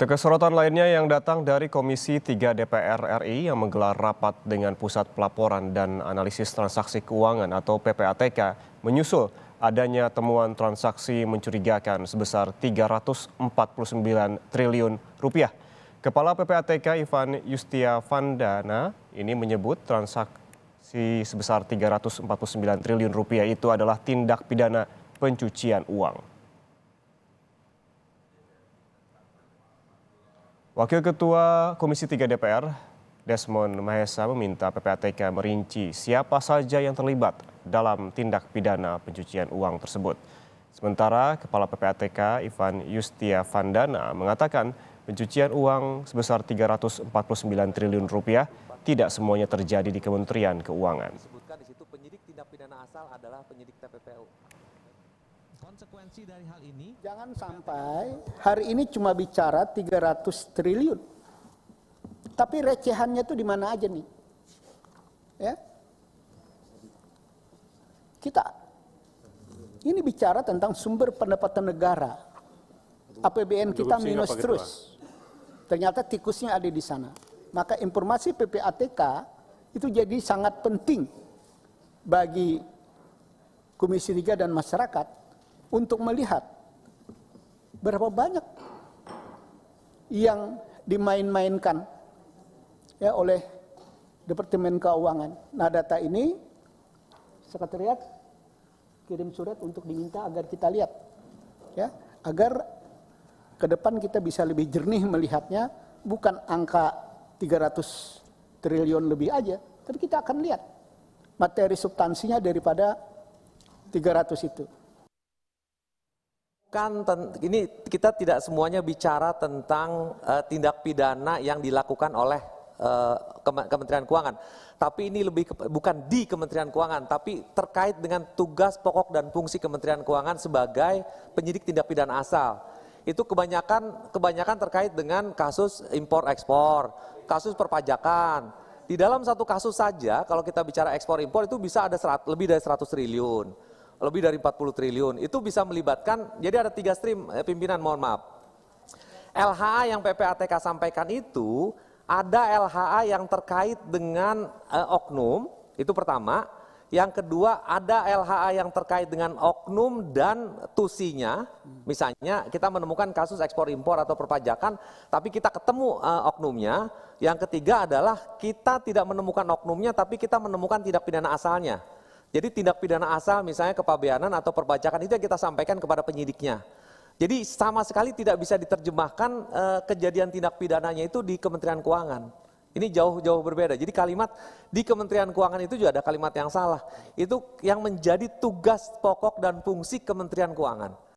Kita sorotan lainnya yang datang dari Komisi 3 DPR RI yang menggelar rapat dengan Pusat Pelaporan dan Analisis Transaksi Keuangan atau PPATK menyusul adanya temuan transaksi mencurigakan sebesar 349 triliun rupiah. Kepala PPATK Ivan Yustia Vandana ini menyebut transaksi sebesar 349 triliun rupiah itu adalah tindak pidana pencucian uang. Wakil Ketua Komisi 3 DPR, Desmond Mahesa meminta PPATK merinci siapa saja yang terlibat dalam tindak pidana pencucian uang tersebut. Sementara Kepala PPATK Ivan Yustia Vandana mengatakan pencucian uang sebesar 349 triliun rupiah tidak semuanya terjadi di Kementerian Keuangan. Konsekuensi dari hal ini, jangan sampai hari ini cuma bicara 300 triliun. Tapi recehannya tuh di mana aja nih? Ya. Kita ini bicara tentang sumber pendapatan negara. APBN kita minus terus. Ternyata tikusnya ada di sana. Maka informasi PPATK itu jadi sangat penting bagi Komisi 3 dan masyarakat untuk melihat berapa banyak yang dimain-mainkan ya oleh Departemen Keuangan. Nah data ini sekretariat kirim surat untuk diminta agar kita lihat ya agar ke depan kita bisa lebih jernih melihatnya bukan angka 300 triliun lebih aja tapi kita akan lihat materi substansinya daripada 300 itu. Bukan ini kita tidak semuanya bicara tentang uh, tindak pidana yang dilakukan oleh uh, Kementerian Keuangan. Tapi ini lebih ke, bukan di Kementerian Keuangan, tapi terkait dengan tugas pokok dan fungsi Kementerian Keuangan sebagai penyidik tindak pidana asal. Itu kebanyakan kebanyakan terkait dengan kasus impor ekspor, kasus perpajakan. Di dalam satu kasus saja kalau kita bicara ekspor impor itu bisa ada serat, lebih dari 100 triliun lebih dari 40 triliun. Itu bisa melibatkan, jadi ada tiga stream eh, pimpinan mohon maaf. LHA yang PPATK sampaikan itu ada LHA yang terkait dengan eh, oknum, itu pertama. Yang kedua ada LHA yang terkait dengan oknum dan tusinya. Misalnya kita menemukan kasus ekspor impor atau perpajakan tapi kita ketemu uh, oknumnya. Yang ketiga adalah kita tidak menemukan oknumnya tapi kita menemukan tidak pidana asalnya. Jadi tindak pidana asal misalnya kepabeanan atau perpajakan itu yang kita sampaikan kepada penyidiknya. Jadi sama sekali tidak bisa diterjemahkan e, kejadian tindak pidananya itu di Kementerian Keuangan. Ini jauh-jauh berbeda. Jadi kalimat di Kementerian Keuangan itu juga ada kalimat yang salah. Itu yang menjadi tugas pokok dan fungsi Kementerian Keuangan.